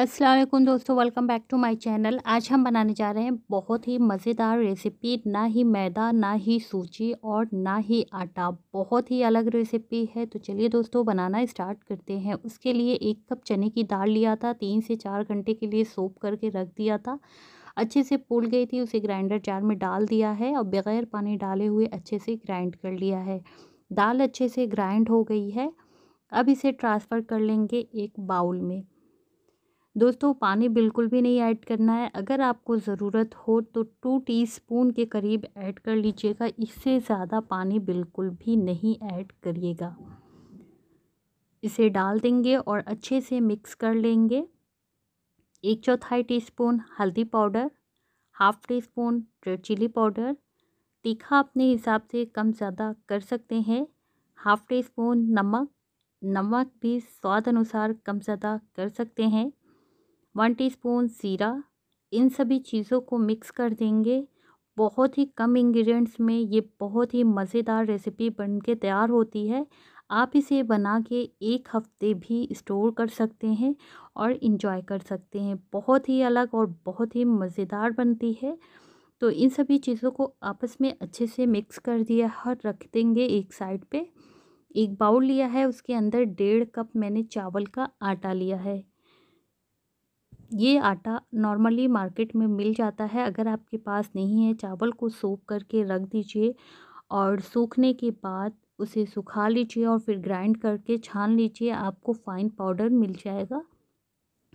असलम दोस्तों welcome back to my channel आज हम बनाने जा रहे हैं बहुत ही मज़ेदार रेसिपी ना ही मैदा ना ही सूजी और ना ही आटा बहुत ही अलग रेसिपी है तो चलिए दोस्तों बनाना स्टार्ट करते हैं उसके लिए एक कप चने की दाल लिया था तीन से चार घंटे के लिए सोप करके रख दिया था अच्छे से फूल गई थी उसे ग्राइंडर जार में डाल दिया है और बग़ैर पानी डाले हुए अच्छे से ग्राइंड कर लिया है दाल अच्छे से ग्राइंड हो गई है अब इसे ट्रांसफ़र कर लेंगे एक बाउल में दोस्तों पानी बिल्कुल भी नहीं ऐड करना है अगर आपको ज़रूरत हो तो टू टीस्पून के करीब ऐड कर लीजिएगा इससे ज़्यादा पानी बिल्कुल भी नहीं ऐड करिएगा इसे डाल देंगे और अच्छे से मिक्स कर लेंगे एक चौथाई टीस्पून हल्दी powder half teaspoon red chilli powder तीखा अपने हिसाब से कम ज़्यादा कर सकते हैं हाफ टी स्पून नमक नमक भी स्वाद अनुसार कम ज़्यादा कर सकते हैं वन टीस्पून जीरा इन सभी चीज़ों को मिक्स कर देंगे बहुत ही कम इंग्रेडिएंट्स में ये बहुत ही मज़ेदार रेसिपी बन के तैयार होती है आप इसे बना के एक हफ्ते भी स्टोर कर सकते हैं और इन्जॉय कर सकते हैं बहुत ही अलग और बहुत ही मज़ेदार बनती है तो इन सभी चीज़ों को आपस में अच्छे से मिक्स कर दिया और रख देंगे एक साइड पे एक बाउल लिया है उसके अंदर डेढ़ कप मैंने चावल का आटा लिया है ये आटा नॉर्मली मार्केट में मिल जाता है अगर आपके पास नहीं है चावल को सूख करके रख दीजिए और सूखने के बाद उसे सुखा लीजिए और फिर ग्राइंड करके छान लीजिए आपको फ़ाइन पाउडर मिल जाएगा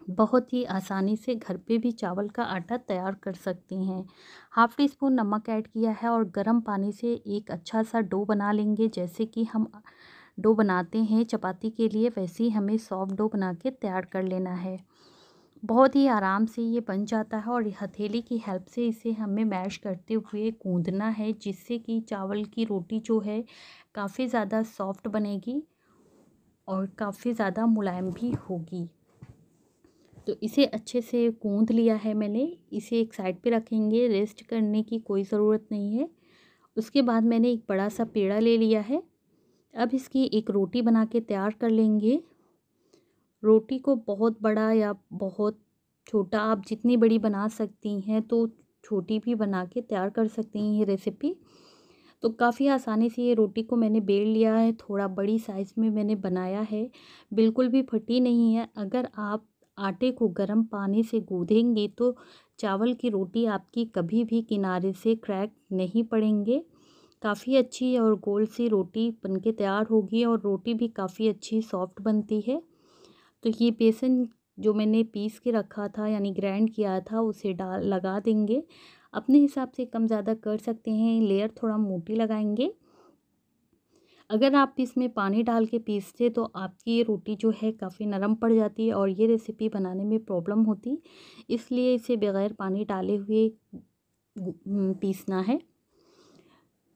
बहुत ही आसानी से घर पे भी चावल का आटा तैयार कर सकते हैं हाफ़ टी स्पून नमक ऐड किया है और गर्म पानी से एक अच्छा सा डो बना लेंगे जैसे कि हम डो बनाते हैं चपाती के लिए वैसे ही हमें सॉफ्ट डो बना के तैयार कर लेना है बहुत ही आराम से ये बन जाता है और हथेली की हेल्प से इसे हमें मैश करते हुए कूदना है जिससे कि चावल की रोटी जो है काफ़ी ज़्यादा सॉफ्ट बनेगी और काफ़ी ज़्यादा मुलायम भी होगी तो इसे अच्छे से कूद लिया है मैंने इसे एक साइड पे रखेंगे रेस्ट करने की कोई ज़रूरत नहीं है उसके बाद मैंने एक बड़ा सा पेड़ा ले लिया है अब इसकी एक रोटी बना के तैयार कर लेंगे रोटी को बहुत बड़ा या बहुत छोटा आप जितनी बड़ी बना सकती हैं तो छोटी भी बना के तैयार कर सकती हैं ये रेसिपी तो काफ़ी आसानी से ये रोटी को मैंने बेल लिया है थोड़ा बड़ी साइज़ में मैंने बनाया है बिल्कुल भी फटी नहीं है अगर आप आटे को गर्म पानी से गूँधेंगे तो चावल की रोटी आपकी कभी भी किनारे से क्रैक नहीं पड़ेंगे काफ़ी अच्छी और गोल सी रोटी बनके तैयार होगी और रोटी भी काफ़ी अच्छी सॉफ्ट बनती है तो ये बेसन जो मैंने पीस के रखा था यानी ग्राइंड किया था उसे डाल लगा देंगे अपने हिसाब से कम ज़्यादा कर सकते हैं लेयर थोड़ा मोटी लगाएंगे अगर आप इसमें पानी डाल के पीसते तो आपकी ये रोटी जो है काफ़ी नरम पड़ जाती है और ये रेसिपी बनाने में प्रॉब्लम होती इसलिए इसे बग़ैर पानी डाले हुए पीसना है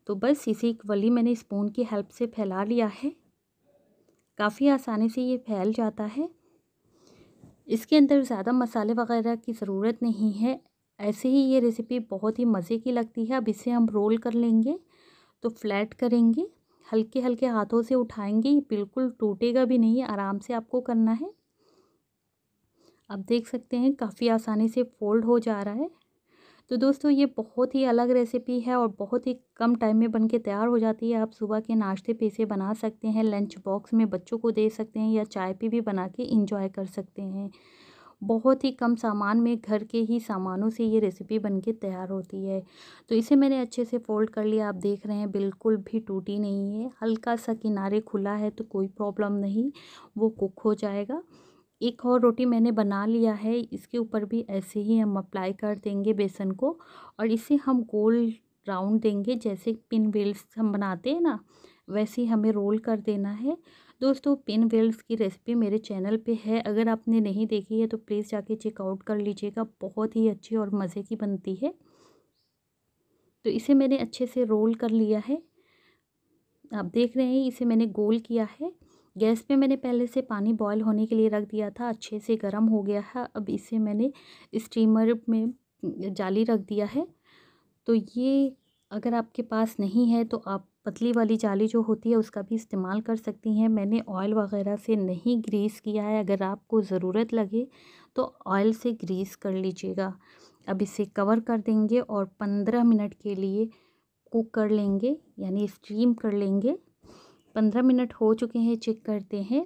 तो बस इसे एक वली मैंने स्पून की हेल्प से फैला लिया है काफ़ी आसानी से ये फैल जाता है इसके अंदर ज़्यादा मसाले वगैरह की ज़रूरत नहीं है ऐसे ही ये रेसिपी बहुत ही मज़े की लगती है अब इसे हम रोल कर लेंगे तो फ्लैट करेंगे हल्के हल्के हाथों से उठाएंगे बिल्कुल टूटेगा भी नहीं आराम से आपको करना है अब देख सकते हैं काफ़ी आसानी से फोल्ड हो जा रहा है तो दोस्तों ये बहुत ही अलग रेसिपी है और बहुत ही कम टाइम में बनके तैयार हो जाती है आप सुबह के नाश्ते पे इसे बना सकते हैं लंच बॉक्स में बच्चों को दे सकते हैं या चाय पी भी बना के इंजॉय कर सकते हैं बहुत ही कम सामान में घर के ही सामानों से ये रेसिपी बनके तैयार होती है तो इसे मैंने अच्छे से फोल्ड कर लिया आप देख रहे हैं बिल्कुल भी टूटी नहीं है हल्का सा किनारे खुला है तो कोई प्रॉब्लम नहीं वो कुक हो जाएगा एक और रोटी मैंने बना लिया है इसके ऊपर भी ऐसे ही हम अप्लाई कर देंगे बेसन को और इसे हम गोल राउंड देंगे जैसे पिन वेल्स हम बनाते हैं ना वैसे ही हमें रोल कर देना है दोस्तों पिन वेल्स की रेसिपी मेरे चैनल पे है अगर आपने नहीं देखी है तो प्लीज़ जाके चेकआउट कर लीजिएगा बहुत ही अच्छी और मज़े की बनती है तो इसे मैंने अच्छे से रोल कर लिया है आप देख रहे हैं इसे मैंने गोल किया है गैस पे मैंने पहले से पानी बॉयल होने के लिए रख दिया था अच्छे से गर्म हो गया है अब इसे मैंने स्टीमर में जाली रख दिया है तो ये अगर आपके पास नहीं है तो आप पतली वाली जाली जो होती है उसका भी इस्तेमाल कर सकती हैं मैंने ऑयल वगैरह से नहीं ग्रीस किया है अगर आपको ज़रूरत लगे तो ऑयल से ग्रीस कर लीजिएगा अब इसे कवर कर देंगे और पंद्रह मिनट के लिए कुक कर लेंगे यानी स्टीम कर लेंगे पंद्रह मिनट हो चुके हैं चेक करते हैं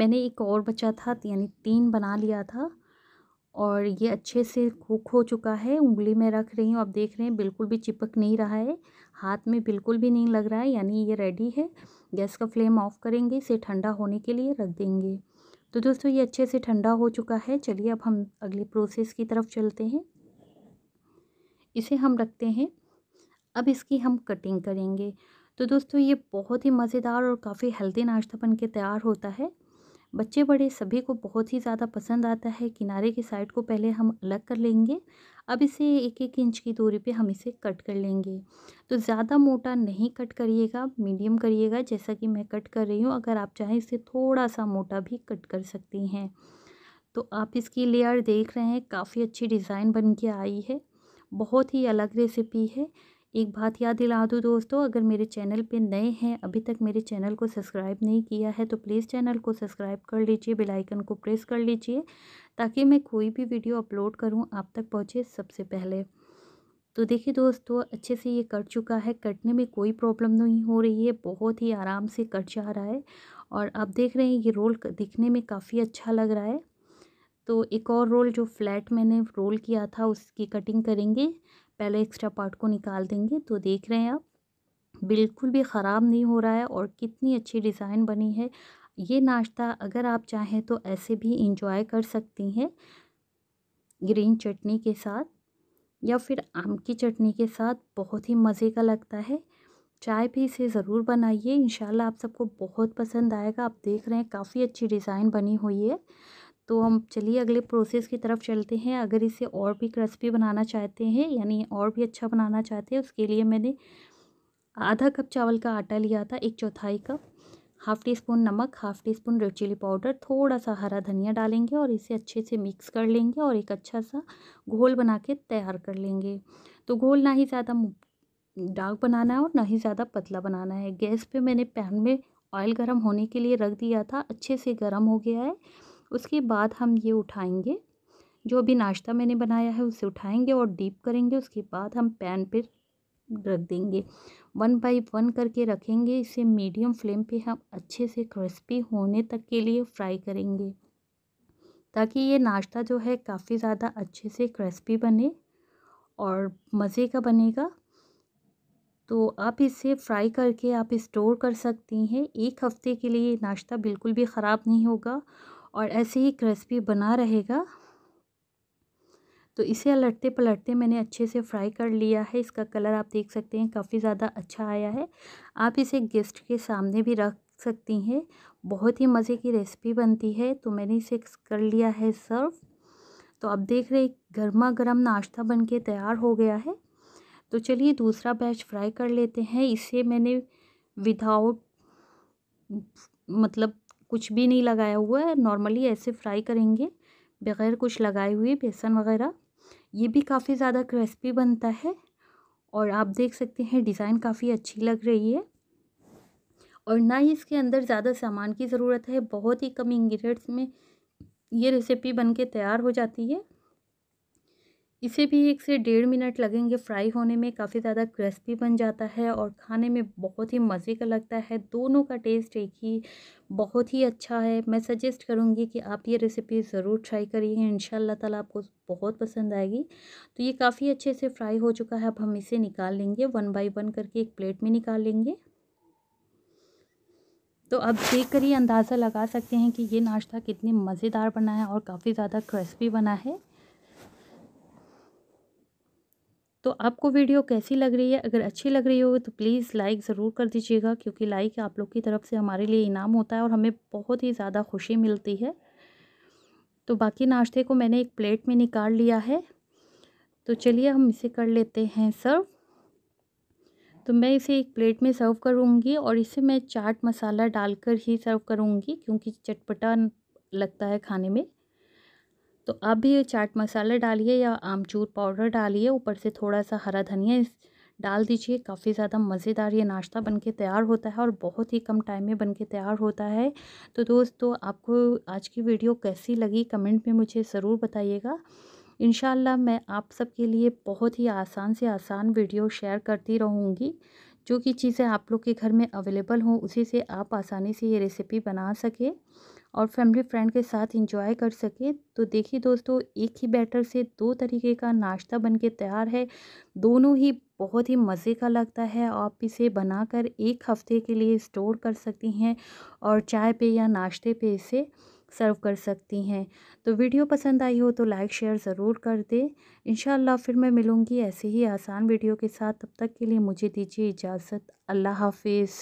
मैंने एक और बचा था यानी तीन बना लिया था और ये अच्छे से कुक हो चुका है उंगली में रख रही हूँ आप देख रहे हैं बिल्कुल भी चिपक नहीं रहा है हाथ में बिल्कुल भी नहीं लग रहा है यानी ये रेडी है गैस का फ्लेम ऑफ करेंगे इसे ठंडा होने के लिए रख देंगे तो दोस्तों ये अच्छे से ठंडा हो चुका है चलिए अब हम अगले प्रोसेस की तरफ चलते हैं इसे हम रखते हैं अब इसकी हम कटिंग करेंगे तो दोस्तों ये बहुत ही मज़ेदार और काफ़ी हेल्दी नाश्ता बन के तैयार होता है बच्चे बड़े सभी को बहुत ही ज़्यादा पसंद आता है किनारे की साइड को पहले हम अलग कर लेंगे अब इसे एक एक इंच की दूरी पे हम इसे कट कर लेंगे तो ज़्यादा मोटा नहीं कट करिएगा मीडियम करिएगा जैसा कि मैं कट कर रही हूँ अगर आप चाहें इसे थोड़ा सा मोटा भी कट कर सकती हैं तो आप इसकी लेयर देख रहे हैं काफ़ी अच्छी डिज़ाइन बन के आई है बहुत ही अलग रेसिपी है एक बात याद दिला दूँ दोस्तों अगर मेरे चैनल पे नए हैं अभी तक मेरे चैनल को सब्सक्राइब नहीं किया है तो प्लीज़ चैनल को सब्सक्राइब कर लीजिए बेल आइकन को प्रेस कर लीजिए ताकि मैं कोई भी वीडियो अपलोड करूँ आप तक पहुँचे सबसे पहले तो देखिए दोस्तों अच्छे से ये कट चुका है कटने में कोई प्रॉब्लम नहीं हो रही है बहुत ही आराम से कट जा रहा है और आप देख रहे हैं ये रोल दिखने में काफ़ी अच्छा लग रहा है तो एक और रोल जो फ्लैट मैंने रोल किया था उसकी कटिंग करेंगे पहले एक्स्ट्रा पार्ट को निकाल देंगे तो देख रहे हैं आप बिल्कुल भी ख़राब नहीं हो रहा है और कितनी अच्छी डिज़ाइन बनी है ये नाश्ता अगर आप चाहें तो ऐसे भी इंजॉय कर सकती हैं ग्रीन चटनी के साथ या फिर आम की चटनी के साथ बहुत ही मज़े का लगता है चाय भी इसे ज़रूर बनाइए इन आप सबको बहुत पसंद आएगा आप देख रहे हैं काफ़ी अच्छी डिज़ाइन बनी हुई है तो हम चलिए अगले प्रोसेस की तरफ चलते हैं अगर इसे और भी क्रिस्पी बनाना चाहते हैं यानी और भी अच्छा बनाना चाहते हैं उसके लिए मैंने आधा कप चावल का आटा लिया था एक चौथाई कप हाफ़ टी स्पून नमक half teaspoon red chilli powder थोड़ा सा हरा धनिया डालेंगे और इसे अच्छे से मिक्स कर लेंगे और एक अच्छा सा घोल बना के तैयार कर लेंगे तो घोल ना ही ज़्यादा डार्क बनाना है और ना ही ज़्यादा पतला बनाना है गैस पे मैंने पैन में ऑयल गरम होने के लिए रख दिया था अच्छे से गरम हो गया है उसके बाद हम ये उठाएंगे जो भी नाश्ता मैंने बनाया है उसे उठाएंगे और डीप करेंगे उसके बाद हम पैन पर रख देंगे वन बाई वन करके रखेंगे इसे मीडियम फ्लेम पे हम अच्छे से क्रिस्पी होने तक के लिए फ्राई करेंगे ताकि ये नाश्ता जो है काफ़ी ज़्यादा अच्छे से क्रिस्पी बने और मज़े का बनेगा तो आप इसे फ्राई करके आप स्टोर कर सकती हैं एक हफ़्ते के लिए नाश्ता बिल्कुल भी ख़राब नहीं होगा और ऐसे ही क्रिस्पी बना रहेगा तो इसे अलटते पलटते मैंने अच्छे से फ्राई कर लिया है इसका कलर आप देख सकते हैं काफ़ी ज़्यादा अच्छा आया है आप इसे गेस्ट के सामने भी रख सकती हैं बहुत ही मज़े की रेसिपी बनती है तो मैंने इसे कर लिया है सर्व तो आप देख रहे गर्मा गर्म नाश्ता बन के तैयार हो गया है तो चलिए दूसरा बैच फ्राई कर लेते हैं इसे मैंने विदाउट मतलब कुछ भी नहीं लगाया हुआ है नॉर्मली ऐसे फ्राई करेंगे बगैर कुछ लगाए हुए बेसन वगैरह ये भी काफ़ी ज़्यादा क्रिस्पी बनता है और आप देख सकते हैं डिज़ाइन काफ़ी अच्छी लग रही है और ना ही इसके अंदर ज़्यादा सामान की ज़रूरत है बहुत ही कम इंग्रेडिएंट्स में ये रेसिपी बन के तैयार हो जाती है इसे भी एक से डेढ़ मिनट लगेंगे फ्राई होने में काफ़ी ज़्यादा क्रिस्पी बन जाता है और खाने में बहुत ही मज़े का लगता है दोनों का टेस्ट एक ही बहुत ही अच्छा है मैं सजेस्ट करूँगी कि आप ये रेसिपी ज़रूर ट्राई करिए इन ताला आपको बहुत पसंद आएगी तो ये काफ़ी अच्छे से फ्राई हो चुका है अब हम इसे निकाल लेंगे वन बाई वन करके एक प्लेट में निकाल लेंगे तो आप देख कर ही अंदाज़ा लगा सकते हैं कि ये नाश्ता कितने मज़ेदार बना है और काफ़ी ज़्यादा क्रिस्पी बना है तो आपको वीडियो कैसी लग रही है अगर अच्छी लग रही हो तो प्लीज़ लाइक ज़रूर कर दीजिएगा क्योंकि लाइक आप लोग की तरफ से हमारे लिए इनाम होता है और हमें बहुत ही ज़्यादा खुशी मिलती है तो बाकी नाश्ते को मैंने एक प्लेट में निकाल लिया है तो चलिए हम इसे कर लेते हैं सर्व तो मैं इसे एक प्लेट में सर्व करूँगी और इसे मैं चाट मसाला डालकर ही सर्व करूँगी क्योंकि चटपटा लगता है खाने में तो आप भी चाट मसाला डालिए या आमचूर पाउडर डालिए ऊपर से थोड़ा सा हरा धनिया डाल दीजिए काफ़ी ज़्यादा मज़ेदार ये नाश्ता बनके तैयार होता है और बहुत ही कम टाइम में बनके तैयार होता है तो दोस्तों आपको आज की वीडियो कैसी लगी कमेंट में मुझे ज़रूर बताइएगा इन मैं आप सबके लिए बहुत ही आसान से आसान वीडियो शेयर करती रहूँगी जो कि चीज़ें आप लोग के घर में अवेलेबल हों उसी से आप आसानी से ये रेसिपी बना सकें और फैमिली फ्रेंड के साथ इंजॉय कर सके तो देखिए दोस्तों एक ही बैटर से दो तरीके का नाश्ता बनके तैयार है दोनों ही बहुत ही मज़े का लगता है आप इसे बनाकर एक हफ़्ते के लिए स्टोर कर सकती हैं और चाय पे या नाश्ते पे इसे सर्व कर सकती हैं तो वीडियो पसंद आई हो तो लाइक शेयर ज़रूर कर दें इन फिर मैं मिलूँगी ऐसे ही आसान वीडियो के साथ तब तक के लिए मुझे दीजिए इजाज़त अल्लाह हाफिज़